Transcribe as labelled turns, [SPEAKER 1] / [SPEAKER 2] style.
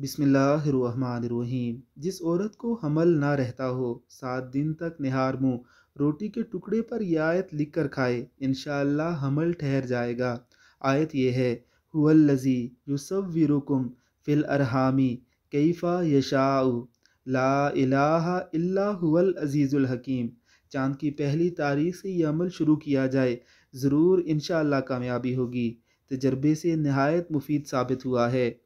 [SPEAKER 1] बिसमीम जिस औरत को हमल ना रहता हो सात दिन तक निहार मुँह रोटी के टुकड़े पर यह आयत लिख कर खाए इन हमल ठहर जाएगा आयत यह है हुल्लज़ी युसविरुकुम फ़िल अरहामी कैफ़ा यशाऊ ला इलाहा इल्ला हुवल अज़ीज़ुल हकीम चांद की पहली तारीख से यह अमल शुरू किया जाए ज़रूर इन कामयाबी होगी तजर्बे से नहायत मुफीद साबित हुआ है